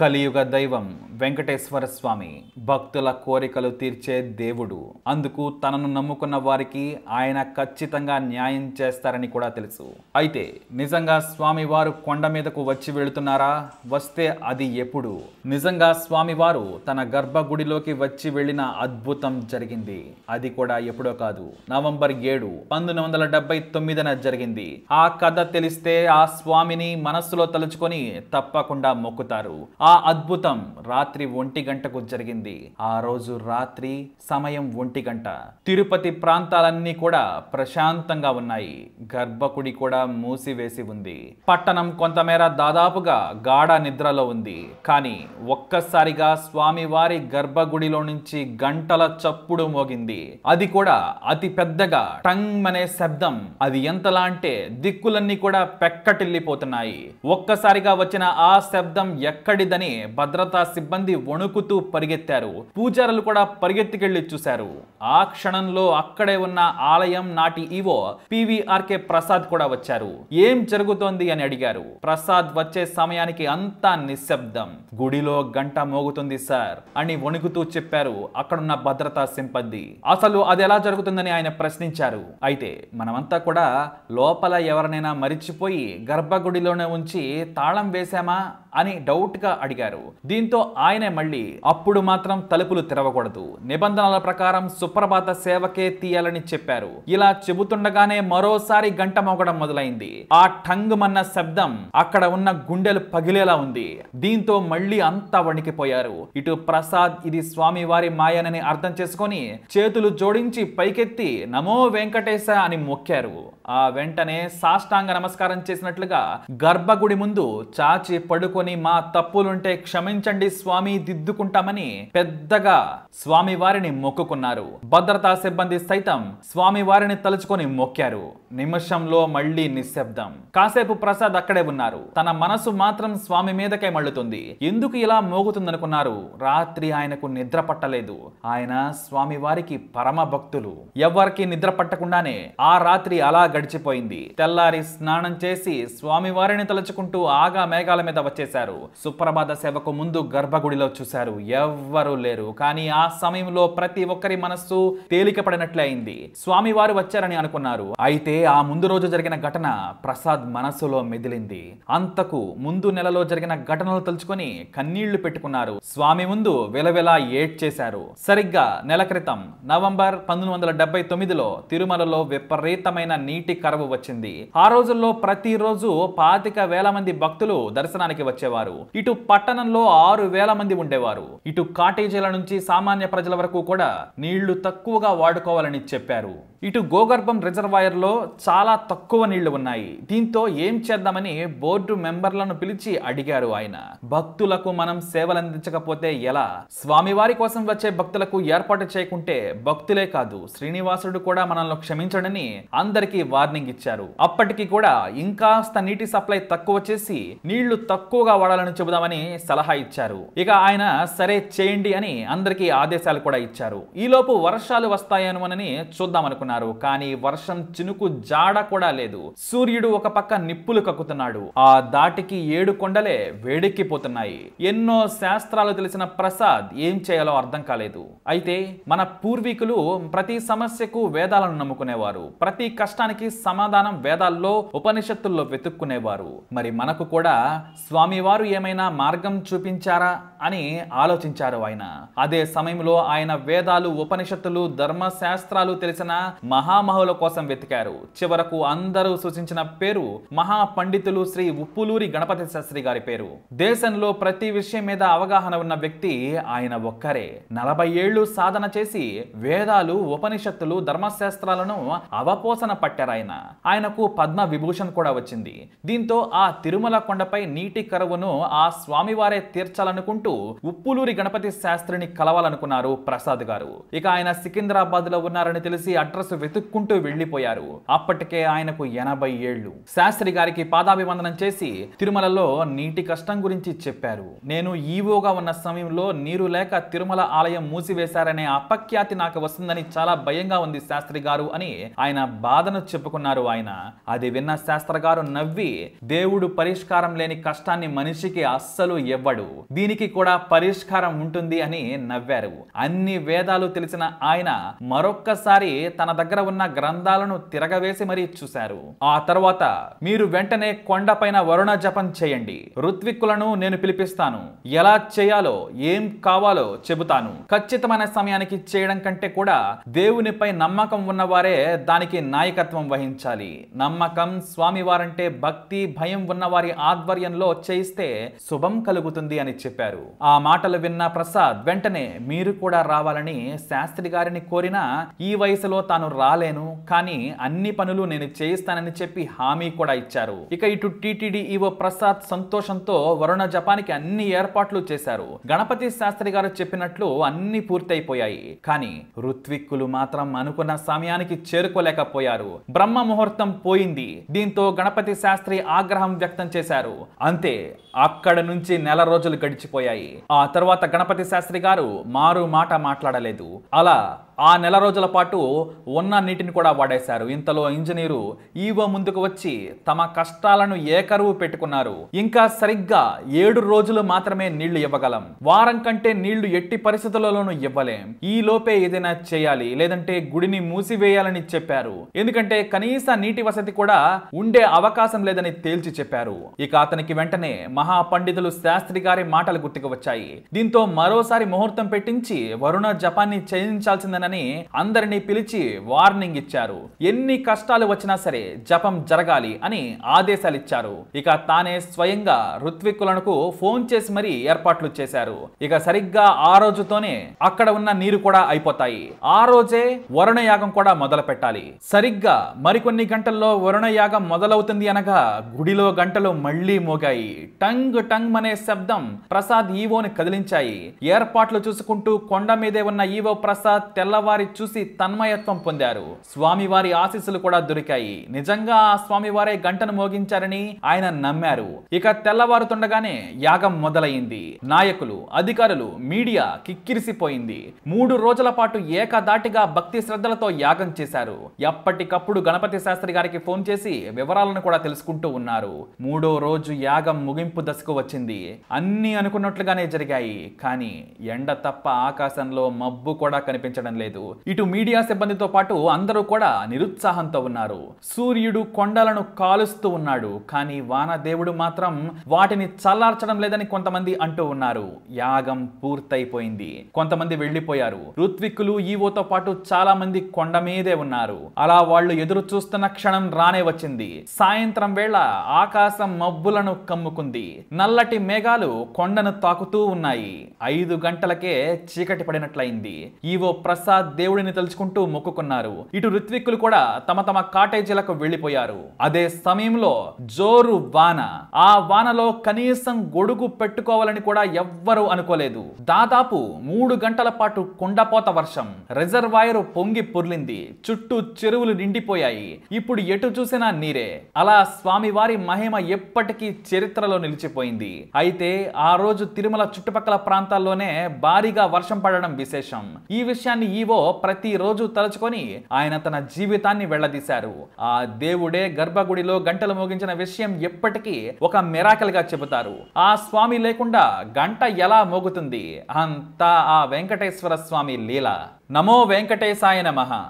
కలియుగ దైవం వెంకటేశ్వర స్వామి భక్తుల కోరికలు తీర్చే దేవుడు అందుకు తనను నమ్ముకున్న వారికి ఆయన ఖచ్చితంగా న్యాయం చేస్తారని కూడా తెలుసు అయితే నిజంగా స్వామివారు కొండ మీదకు వచ్చి వెళుతున్నారా వస్తే అది ఎప్పుడు నిజంగా స్వామివారు తన గర్భగుడిలోకి వచ్చి వెళ్ళిన అద్భుతం జరిగింది అది కూడా ఎప్పుడో కాదు నవంబర్ ఏడు పంతొమ్మిది వందల డెబ్బై తొమ్మిదిన జరిగింది ఆ కథ తెలిస్తే ఆ స్వామిని మనస్సులో తలుచుకొని తప్పకుండా మొక్కుతారు ఆ అద్భుతం రాత్రి రాత్రి ఒంటి గంటకు జరిగింది ఆ రోజు రాత్రి సమయం ఒంటి గంట తిరుపతి ప్రాంతాలన్నీ కూడా ప్రశాంతంగా ఉన్నాయి గర్భకుడి కూడా మూసివేసి ఉంది పట్టణం కొంతమేర దాదాపుగా గాఢ నిద్రలో ఉంది కానీ ఒక్కసారిగా స్వామివారి గర్భగుడిలో నుంచి గంటల చప్పుడు మోగింది అది కూడా అతి పెద్దగా టంగ్ అనే శబ్దం అది ఎంతలా అంటే దిక్కులన్నీ కూడా పెక్కటిల్లిపోతున్నాయి ఒక్కసారిగా వచ్చిన ఆ శబ్దం ఎక్కడిదని భద్రతా సిబ్బంది సిబ్బంది వణుకుతూ పరిగెత్తారు పూజారులు కూడా పరిగెత్తికెళ్లి చూశారు ఆ క్షణంలో అక్కడే ఉన్న ఆలయం నాటి ఈవో పివిఆర్కే ప్రసాద్ కూడా వచ్చారు ఏం జరుగుతోంది అని అడిగారు ప్రసాద్ వచ్చే సమయానికి అంతా నిశ్శబ్దం గుడిలో గంట మోగుతుంది సార్ అని వణుకుతూ చెప్పారు అక్కడున్న భద్రతా సిబ్బంది అసలు అది ఎలా జరుగుతుందని ఆయన ప్రశ్నించారు అయితే మనమంతా కూడా లోపల ఎవరినైనా మరిచిపోయి గర్భగుడిలోనే ఉంచి తాళం వేశామా అని డౌట్ గా అడిగారు దీంతో ఆయనే మళ్ళీ అప్పుడు మాత్రం తలుపులు తెరవకూడదు నిబంధనల ప్రకారం సుప్రభాత సేవకే తీయాలని చెప్పారు ఇలా చెబుతుండగానే మరోసారి గంట మోగడం మొదలైంది ఆ టంగ్ మన్న శబ్దం అక్కడ ఉన్న గుండెలు పగిలేలా ఉంది దీంతో మళ్ళీ అంతా వణికిపోయారు ఇటు ప్రసాద్ ఇది స్వామివారి మాయనని అర్థం చేసుకొని చేతులు జోడించి పైకెత్తి నమో వెంకటేశ అని మొక్కారు ఆ వెంటనే సాష్టాంగ నమస్కారం చేసినట్లుగా గర్భగుడి ముందు చాచి పడుకొని మా తప్పులుంటే క్షమించండి స్వామి స్వామి దిద్దుకుంటామని పెద్దగా స్వామివారిని మొక్కుకున్నారు భద్రతా సిబ్బంది సైతం స్వామి వారిని తలుచుకొని మొక్కారు నిమిషంలో మళ్లీ నిశ్శబ్దం కాసేపు ప్రసాద్ అక్కడే ఉన్నారు తన మనసు మాత్రం స్వామి మీదకే మళ్ళుతుంది ఎందుకు ఇలా మోగుతుందనుకున్నారు రాత్రి ఆయనకు నిద్ర పట్టలేదు ఆయన స్వామివారికి పరమ భక్తులు ఎవరికి నిద్ర పట్టకుండానే ఆ రాత్రి అలా గడిచిపోయింది తెల్లారి స్నానం చేసి స్వామివారిని తలుచుకుంటూ ఆగా మేఘాల మీద వచ్చేశారు సుప్రభాత సేవకు ముందు గర్భగుడి గుడిలో చూశారు ఎవ్వరూ లేరు కానీ ఆ సమయంలో ప్రతి ఒక్కరి మనస్సు తేలికపడినట్లయింది స్వామి వారు వచ్చారని అనుకున్నారు అయితే ఆ ముందు రోజు జరిగిన ఘటన ప్రసాద్ మనస్సులో మెదిలింది అంతకు ముందు నెలలో జరిగిన ఘటనలు తలుచుకొని కన్నీళ్లు పెట్టుకున్నారు స్వామి ముందు విలవిలా ఏడ్ చేశారు సరిగ్గా నెల క్రితం నవంబర్ పంతొమ్మిది వందల డెబ్బై తొమ్మిదిలో తిరుమలలో విపరీతమైన నీటి కరవు వచ్చింది ఆ రోజుల్లో ప్రతిరోజు పాతిక వేల మంది భక్తులు దర్శనానికి వచ్చేవారు ఇటు పట్టణంలో ఆరు వేల వేల మంది ఉండేవారు ఇటు కాటేజీల నుంచి సామాన్య ప్రజల వరకు కూడా నీళ్లు తక్కువగా వాడుకోవాలని చెప్పారు ఇటు గోగర్భం రిజర్వాయర్లో చాలా తక్కువ నీళ్లు ఉన్నాయి దీంతో ఏం చేద్దామని బోర్డు మెంబర్లను పిలిచి అడిగారు ఆయన భక్తులకు మనం సేవలందించకపోతే ఎలా స్వామివారి కోసం వచ్చే భక్తులకు ఏర్పాటు చేయకుంటే భక్తులే కాదు శ్రీనివాసుడు కూడా మనల్ని క్షమించడని అందరికీ వార్నింగ్ ఇచ్చారు అప్పటికి కూడా ఇంకాస్త నీటి సప్లై తక్కువ చేసి నీళ్లు తక్కువగా వాడాలని చెబుదామని సలహా ఇచ్చారు ఇక ఆయన సరే చేయండి అని అందరికీ ఆదేశాలు కూడా ఇచ్చారు ఈలోపు వర్షాలు వస్తాయనుమనని చూద్దామనుకున్నారు కానీ వర్షం చినుకు జాడ కూడా లేదు సూర్యుడు ఒక పక్క నిప్పులు కక్కుతున్నాడు ఆ దాటికి ఏడు కొండలే వేడెక్కిపోతున్నాయి ఎన్నో శాస్త్రాలు తెలిసిన ప్రసాద్ ఏం చేయాలో అర్థం కాలేదు అయితే మన పూర్వీకులు ప్రతి సమస్యకు వేదాలను నమ్ముకునేవారు ప్రతి కష్టానికి సమాధానం వేదాల్లో ఉపనిషత్తుల్లో వెతుక్కునేవారు మరి మనకు కూడా స్వామివారు ఏమైనా మార్గం చూపించారా అని ఆలోచించారు ఆయన అదే సమయంలో ఆయన వేదాలు ఉపనిషత్తులు ధర్మశాస్త్రాలు తెలిసిన మహామహుల కోసం వెతికారు చివరకు అందరూ సూచించిన పేరు మహాపండితులు శ్రీ ఉప్పులూరి గణపతి శాస్త్రి గారి పేరు దేశంలో ప్రతి విషయం మీద అవగాహన ఉన్న వ్యక్తి ఆయన ఒక్కరే నలభై ఏళ్లు సాధన చేసి వేదాలు ఉపనిషత్తులు ధర్మశాస్త్రాలను అవపోసన పట్టారు ఆయన ఆయనకు పద్మ విభూషణ్ కూడా వచ్చింది దీంతో ఆ తిరుమల కొండపై నీటి కరువును ఆ స్వామివారే తీర్చాలనుకుంటూ అంటూ ఉప్పులూరి గణపతి శాస్త్రిని కలవాలనుకున్నారు ప్రసాద్ గారు ఇక ఆయన సికింద్రాబాద్ లో ఉన్నారని తెలిసి అడ్రస్ వెతుక్కుంటూ వెళ్లిపోయారు అప్పటికే ఆయనకు ఎనభై ఏళ్లు శాస్త్రి గారికి పాదాభివందనం చేసి తిరుమలలో నీటి కష్టం గురించి చెప్పారు నేను ఈవోగా ఉన్న సమయంలో నీరు లేక తిరుమల ఆలయం మూసివేశారనే అపఖ్యాతి నాకు వస్తుందని చాలా భయంగా ఉంది శాస్త్రి గారు అని ఆయన బాధను చెప్పుకున్నారు ఆయన అది విన్న శాస్త్రి గారు నవ్వి దేవుడు పరిష్కారం లేని కష్టాన్ని మనిషికి అస్సలు ఇవ్వడు దీనికి కూడా పరిష్కారం ఉంటుంది అని నవ్వారు అన్ని వేదాలు తెలిసిన ఆయన మరొక్కసారి తన దగ్గర ఉన్న గ్రంథాలను తిరగవేసి మరీ చూశారు ఆ తర్వాత మీరు వెంటనే కొండపైన వరుణ జపం చేయండి ఋత్విక్కులను నేను పిలిపిస్తాను ఎలా చేయాలో ఏం కావాలో చెబుతాను ఖచ్చితమైన సమయానికి చేయడం కంటే కూడా దేవునిపై నమ్మకం ఉన్నవారే దానికి నాయకత్వం వహించాలి నమ్మకం స్వామివారంటే భక్తి భయం ఉన్నవారి ఆధ్వర్యంలో చేయిస్తే శుభం కలుగుతుంది అని చెప్పారు ఆ మాటలు విన్న ప్రసాద్ వెంటనే మీరు కూడా రావాలని శాస్త్రి గారిని కోరినా ఈ వయసులో తాను రాలేను కానీ అన్ని పనులు నేను చేయిస్తానని చెప్పి హామీ కూడా ఇచ్చారు ఇక ఇటు టీటీడీ ఈవో ప్రసాద్ సంతోషంతో వరుణ జపానికి అన్ని ఏర్పాట్లు చేశారు గణపతి శాస్త్రి గారు చెప్పినట్లు అన్ని పూర్తయిపోయాయి కానీ ఋత్విక్కులు మాత్రం అనుకున్న సమయానికి చేరుకోలేకపోయారు బ్రహ్మ ముహూర్తం పోయింది దీంతో గణపతి శాస్త్రి ఆగ్రహం వ్యక్తం చేశారు అంతే అక్కడ నుంచి నెల రోజులు గడిచిపోయాయి ఆ తర్వాత గణపతి శాస్త్రి గారు మారు మాట మాట్లాడలేదు అలా ఆ నెల రోజుల పాటు ఉన్న నీటిని కూడా వాడేశారు ఇంతలో ఇంజనీరు ఈవో ముందుకు వచ్చి తమ కష్టాలను ఏకరువు పెట్టుకున్నారు ఇంకా సరిగ్గా ఏడు రోజులు మాత్రమే నీళ్లు ఇవ్వగలం వారం కంటే నీళ్లు ఎట్టి పరిస్థితులలోనూ ఇవ్వలేం ఈ లోపే ఏదైనా చేయాలి లేదంటే గుడిని మూసివేయాలని చెప్పారు ఎందుకంటే కనీస నీటి వసతి కూడా ఉండే అవకాశం లేదని తేల్చి చెప్పారు ఇక అతనికి వెంటనే మహాపండితులు శాస్త్రి గారి మాటలు గుర్తుకు వచ్చాయి దీంతో మరోసారి ముహూర్తం పెట్టించి వరుణ జపాన్ని చేయించాల్సిందని చేస్తానని అందరినీ పిలిచి వార్నింగ్ ఇచ్చారు ఎన్ని కష్టాలు వచ్చినా సరే జపం జరగాలి అని ఆదేశాలు ఇచ్చారు ఇక తానే స్వయంగా ఋత్విక్కులకు ఫోన్ చేసి మరీ ఏర్పాట్లు చేశారు ఇక సరిగ్గా ఆ రోజుతోనే అక్కడ ఉన్న నీరు కూడా అయిపోతాయి ఆ రోజే వరుణ యాగం కూడా మొదలు పెట్టాలి సరిగ్గా మరికొన్ని గంటల్లో వరుణ యాగం మొదలవుతుంది అనగా గుడిలో గంటలు మళ్లీ మోగాయి టంగ్ టంగ్ అనే శబ్దం ప్రసాద్ ఈవోని కదిలించాయి ఏర్పాట్లు చూసుకుంటూ కొండ మీదే ఉన్న ఈవో ప్రసాద్ తెల్ల వారి చూసి తన్మయత్వం పొందారు స్వామివారి ఆశీస్సులు కూడా దొరికాయి నిజంగా ఆ స్వామివారే గంటను మోగించారని ఆయన నమ్మారు ఇక తెల్లవారుతుండగానే యాగం మొదలైంది నాయకులు అధికారులు మీడియా కిక్కిరిసిపోయింది మూడు రోజుల పాటు ఏకదాటిగా భక్తి శ్రద్ధలతో యాగం చేశారు ఎప్పటికప్పుడు గణపతి శాస్త్రి గారికి ఫోన్ చేసి వివరాలను కూడా తెలుసుకుంటూ ఉన్నారు మూడో రోజు యాగం ముగింపు దశకు వచ్చింది అన్ని అనుకున్నట్లుగానే జరిగాయి కానీ ఎండ తప్ప ఆకాశంలో మబ్బు కూడా కనిపించడం లేదు లేదు ఇటు మీడియా సిబ్బందితో పాటు అందరూ కూడా నిరుత్సాహంతో ఉన్నారు సూర్యుడు కొండలను కాలుస్తూ ఉన్నాడు కానీ వానదేవుడు మాత్రం వాటిని చల్లార్చడం లేదని కొంతమంది అంటూ ఉన్నారు యాగం పూర్తయిపోయింది కొంతమంది వెళ్లిపోయారు ఋత్విక్కులు ఈవోతో పాటు చాలా మంది కొండ మీదే ఉన్నారు అలా వాళ్ళు ఎదురు చూస్తున్న క్షణం రానే వచ్చింది సాయంత్రం వేళ ఆకాశం మబ్బులను కమ్ముకుంది నల్లటి మేఘాలు కొండను తాకుతూ ఉన్నాయి ఐదు గంటలకే చీకటి పడినట్లయింది ఈవో ప్రసాద్ ప్రసాద్ దేవుడిని తలుచుకుంటూ మొక్కుకున్నారు ఇటు ఋత్విక్కులు కూడా తమ తమ కాటేజీలకు వెళ్లిపోయారు అదే సమయంలో జోరు వాన ఆ వానలో కనీసం గొడుగు పెట్టుకోవాలని కూడా ఎవ్వరూ అనుకోలేదు దాదాపు మూడు గంటల పాటు కొండపోత వర్షం రిజర్వాయర్ పొంగి పొర్లింది చుట్టూ చెరువులు నిండిపోయాయి ఇప్పుడు ఎటు చూసినా నీరే అలా స్వామివారి మహిమ ఎప్పటికీ చరిత్రలో నిలిచిపోయింది అయితే ఆ రోజు తిరుమల చుట్టుపక్కల ప్రాంతాల్లోనే భారీగా వర్షం పడడం విశేషం ఈ విషయాన్ని ఈవో ప్రతిరోజు తలుచుకొని ఆయన తన జీవితాన్ని వెళ్లదీశారు ఆ దేవుడే గర్భగుడిలో గంటలు మోగించిన విషయం ఎప్పటికీ ఒక మిరాకల్ గా చెబుతారు ఆ స్వామి లేకుండా గంట ఎలా మోగుతుంది అంతా ఆ వెంకటేశ్వర స్వామి లీల నమో వెంకటేశాయ నమ